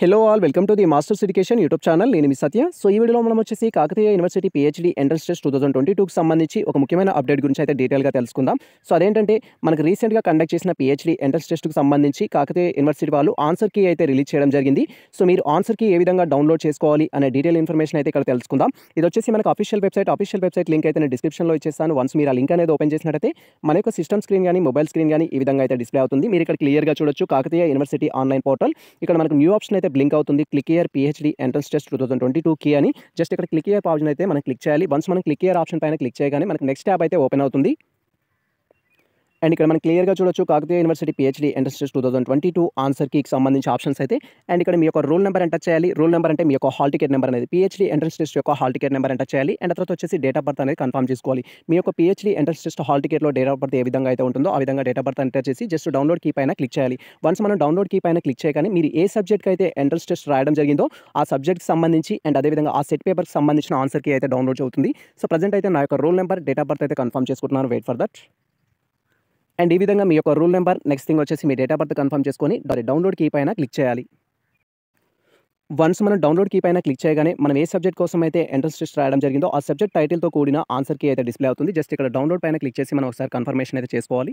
hello all welcome to the masters education YouTube channel నేను మీ Satya so ఈ వీడియోలో మనం వచ్చేసి Kakatiya university PhD entrance test two thousand twenty టూకి సంబంధించి ఒక ముఖ్యమైన అప్డేట్ గురించి అయితే డీటెయిల్గా తెలుసుకుందాం సో అదేంటంటే మనకు రీసెంట్గా కండక్ట్ చేసిన పిహెచ్డి ఎంట్రన్స్ టెస్ట్కి సంబంధించి కాకతీయ యూనివర్సిటీ వాళ్ళు ఆన్సర్ కీ అయితే రిలీజ్ చేయడం జరిగింది సో మీరు ఆన్సర్ కీ ఏ విధంగా డౌన్లోడ్ చేసుకోవాలి అనే డీటెయిల్ ఇన్ఫర్మేషన్ అయితే ఇక్కడ తెలుసుకుందాం ఇది వచ్చేసి మనకు official website official website link అయితే నేను డిస్క్రిప్షన్లో ఇచ్చేస్తాను వన్స్ మీరు ఆ లింక్ అనేది ఓపెన్ చేసినట్టయితే మన యొక్క సిస్టమ్ స్క్రీన్ కానీ మొబైల్ స్క్రీన్ కానీ ఈ విధంగా అయితే డిస్ప్లే అవుతుంది మీరు ఇక్కడ క్లియర్గా చూడొచ్చు కాకతీయ యూనివర్సిటీ ఆన్లైన్ పోర్టల్ ఇక్కడ మనకు న్యూ ఆప్షన్ అయితే బ్లింక్ అవుతుంది click here PhD entrance test two thousand twenty two key అని జస్ట్ ఇక్కడ క్లిక్ ఇయర్ ఆప్షన్ అయితే మనం క్లిక్ చేయాలి వన్స్ మనం క్లిక్ ఇయర్ ఆప్షన్ పైన క్లిక్ చేయగానే మనకి నెక్స్ట్ యాప్ అయితే ఓపెన్ అవుతుంది అండ్ ఇక్కడ మనం క్లియర్గా చూడొచ్చు Kakatiya university PhD entrance two thousand twenty two ఆన్సర్కి సంబంధించి ఆప్షన్స్ అయితే అండ్ ఇక్కడ మీ యొక్క రోల్ నెంబర్ ఎంటర్ చేయాలి రోల్ నెంబర్ అంటే మీ యొక్క హాల్ టికెట్ నెంబర్ అనేది పిహెచ్డి ఎంట్రెన్స్ టెస్ట్ యొక్క హాల్ టికెట్ నెంబర్ ఎంటర్ చేయాలి అండ్ తర్వాత వచ్చేసి డేట్ ఆఫ్ బర్త్ అనేది కన్ఫర్మ్ చేసుకోవాలి మీ యొక్క పిహెచ్డి ఎంట్రెన్స్ టెస్ట్ హాల్ టికెట్లో డేట్ ఆఫ్ బర్త్ ఏ విధంగా అయితే ఉంటుందో ఆ విధంగా డేట్ ఆఫ్ బర్త్ ఎంటర్ చేసి జస్ట్ డౌన్లోడ్ కీ పైన క్లిక్ చేయాలి వన్స్ మనం డౌన్లోడ్ కీ పైన క్లిక్ చేయగానే మీరు ఏ సబ్జెక్ట్కి అయితే ఎంట్రెన్స్ టెస్ట్ రాయడం జరిగిందో ఆ సబ్జెక్ట్కి సంబంధించి అండ్ అదేవిధంగా ఆ సెట్ పేపర్కి సంబంధించిన ఆన్సర్కి అయితే డౌన్లోడ్ అవుతుంది సో ప్రజెంట్ అయితే నా యొక్క roll number date of birth అయితే కన్ఫర్మ్ చేసుకుంటున్నాను వెయిట్ ఫర్ దట్ అండ్ ఈ విధంగా మీ యొక్క రూల్ నెంబర్ నెక్స్ట్ థింగ్ వచ్చేసి మీ డేట్ ఆఫ్ బర్త్ కన్ఫర్మ్ చేసుకొని డౌన్లోడ్ కీ పైన క్లిక్ చేయాలి వన్స్ మనం డౌన్లోడ్ కీ పైన క్లిక్ చేయగానే మనం ఏ సబ్జెక్ట్ కోసం అయితే ఎంట్రన్స్ టెస్ట్ రాయడం జరిగిందో ఆ సబ్జెక్ట్ టైటిల్తో కూడిన ఆన్సర్ కీ అయితే డిస్ప్లే అవుతుంది జస్ట్ ఇక్కడ డౌన్లోడ్ పైన క్లిక్ చేసి మనం ఒకసారి కన్ఫర్మేషన్ అయితే చేసుకోవాలి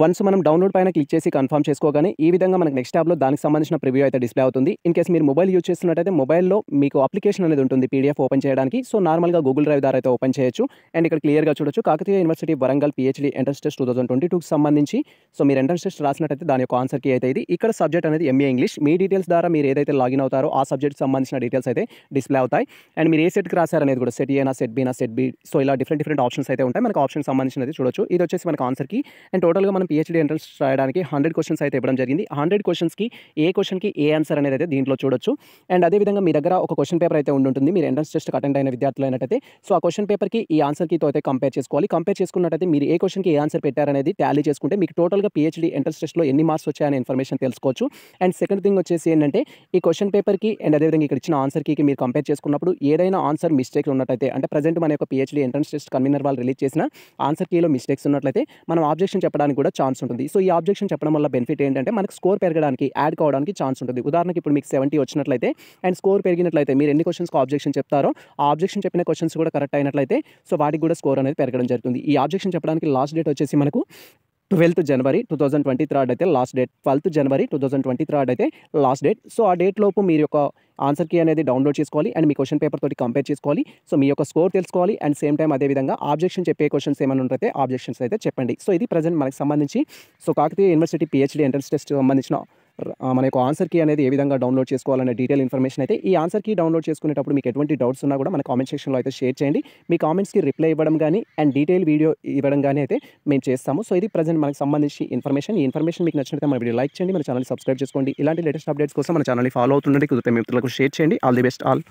వన్స్ మనం డౌన్లోడ్ పైన క్లిక్ చేసి కన్ఫర్మ్ చేసుకోగానే ఈ విధంగా మనకు నెక్స్ట్ ట్యాబ్లో దానికి సంబంధించిన ప్రివ్యూ అయితే డిస్ప్లే అవుతుంది ఇన్ కేసు మీరు మొబైల్ యూజ్ చేస్తున్నట్టయితే మొబైల్లో మీకు అప్లికేషన్ అనేది ఉంటుంది పీడిఎఫ్ ఓపెన్ చేయడానికి సో నార్మల్గా గూగుల్ డ్రైవ్ ద్వారా అయితే ఓపెన్ చేయొచ్చు అండ్ ఇక్కడ క్లియర్గా చూడొచ్చు Kakatiya university Warangal PhD entrance test two thousand twenty టూకి సంబంధించి సో మీరు ఎంట్రన్స్ టెస్ట్ రాసినట్టయితే దాని యొక్క ఆన్సర్ కీ అయితే ఇది ఇక్కడ సబ్జెక్ట్ అనేది ఎంఏ ఇంగ్లీష్ మీ డీటెయిల్స్ ద్వారా మీరు ఏదైతే లాగిన్ అవుతారో ఆ సబ్జెక్ట్ సంబంధించిన డీటెయిల్స్ అయితే డిస్ప్లే అవుతాయి అండ్ మీరు ఏ సెట్కి రాశారనేది కూడా సెట్ ఏనా సెట్ బీనా సెట్ బి సో ఇలా డిఫరెంట్ డిఫరెంట్ ఆప్షన్స్ అయితే ఉంటాయి మనకు ఆప్షన్ సంబంధించినది చూడొచ్చు ఇది వచ్చేసి మనకు ఆన్సర్కి అండ్ టోటల్గా జనరల్గా మనం పిహెచ్డీ ఎంట్రన్స్ రాయడానికి హండ్రెడ్ క్వశ్చన్స్ అయితే ఇవ్వడం జరిగింది హండ్రెడ్ క్వశ్చన్స్కి ఏ క్వశ్చన్కి ఏ ఆన్సర్ అనేది అయితే దీంట్లో చూడొచ్చు అండ్ అదేవిధంగా మీ దగ్గర ఒక క్వశ్చన్ పేపర్ అయితే ఉంటుంది మీరు ఎంట్రన్స్ టెస్ట్కి అటెండ్ అయిన విద్యార్థులు అయినట్టయితే సో ఆ క్వశ్చన్ పేపర్కి ఈ ఆన్సర్కితో అయితే కంపేర్ చేసుకోవాలి కంపేర్ చేసుకున్నట్టయితే మీరు ఏ క్వశ్చన్కి ఏ ఆన్సర్ పెట్టారనేది ట్యాలీ చేసుకుంటే మీకు టోటల్గా పిహెచ్డీ ఎంట్రన్స్ టెస్ట్లో ఎన్ని మార్క్స్ వచ్చాయనే ఇన్ఫర్మేషన్ తెలుసుకోవచ్చు అండ్ సెకండ్ థింగ్ వచ్చేసి ఏంటంటే ఈ క్వశ్చన్ పేపర్కి అండ్ అదేవిధంగా ఇక్కడ ఇచ్చిన ఆన్సర్కి మీరు కంపేర్ చేసుకున్నప్పుడు ఏదైనా ఆన్సర్ మిస్టేక్ ఉన్నట్టయితే అంటే ప్రజెంట్ మన యొక్క పిహెచ్డీ ఎంట్రన్స్ టెస్ట్ కన్వీనర్ వాళ్ళు రిలీజ్ చేసిన ఆన్సర్ కీలో మిస్టేక్స్ ఉన్నట్లయితే మనం ఆబ్జెక్షన్ చెప్పడానికి కూడా ఛాన్స్ ఉంటుంది సో ఈ ఆబ్జెక్షన్ చెప్పడం వల్ల బెనిఫిట్ ఏంటంటే మనకు స్కోర్ పెరగడానికి యాడ్ కావడానికి ఛాన్స్ ఉంటుంది ఉదాహరణకి ఇప్పుడు మీకు సెవెంటీ వచ్చినట్లయితే అండ్ స్కోర్ పెరిగినట్లయితే మీరు ఎన్ని క్వశ్చన్స్కి ఆబ్జెక్షన్ చెప్తారో ఆ ఆబ్జెక్షన్ చెప్పిన క్వశ్చన్స్ కూడా కరెక్ట్ అయినట్లయితే సో వాటికి కూడా స్కోర్ అనేది పెరగడం జరుగుతుంది ఈ ఆబ్జెక్షన్ చెప్పడానికి లాస్ట్ డేట్ వచ్చేసి మనకు twelfth January two thousand twenty third అయితే last date twelfth January two thousand twenty third అయితే లాస్ట్ డేట్ సో ఆ డేట్ లోపు మీరు యొక్క ఆన్సర్ కీ అనేది డౌన్లోడ్ చేసుకోవాలి అండ్ మీ క్వశ్చన్ పేపర్ తోటి కంపేర్ చేసుకోవాలి సో మీ యొక్క స్కోర్ తెలుసుకోవాలి అండ్ సేమ్ టైం అదేవిధంగా ఆబ్జెక్షన్ చెప్పే క్వశ్చన్స్ ఏమైనా ఉంటే ఆబ్జెక్షన్స్ అయితే చెప్పండి సో ఇది ప్రజెంట్ మనకు సంబంధించి so Kakatiya university PhD entrance test సంబంధించిన మన యొక్క ఆన్సర్ కీ అనేది ఏ విధంగా డౌన్లోడ్ చేసుకోవాలనే డీటెయిల్ ఇన్ఫర్మేషన్ అయితే ఈ ఆన్సర్ కీ డౌన్లోడ్ చేసుకునేటప్పుడు మీకు ఎటువంటి డౌట్స్ ఉన్నా కూడా మన కామెంట్ సెక్షన్లో అయితే షేర్ చేయండి మీ కామెంట్స్కి రిప్లై ఇవ్వడం కానీ అండ్ డీటెయిల్ వీడియో ఇవ్వడం కానీ అయితే మేము చేస్తాము సో ఇది ప్రజెంట్ మనకు సంబంధించి ఇన్ఫర్మేషన్ ఈ ఇన్ఫర్మేషన్ మీకు నచ్చినట్టు మన వీడియో లైక్ చేయండి మన ఛానల్ సబ్స్క్రైబ్ చేసుకోండి ఇలాంటి లేటెస్ట్ అప్డేట్స్ కోసం మన ఛానల్ని ఫాలో అవుతుండండి కుదిరితే మిత్రులకు షేర్ చేయండి ఆల్ ది బెస్ట్ ఆల్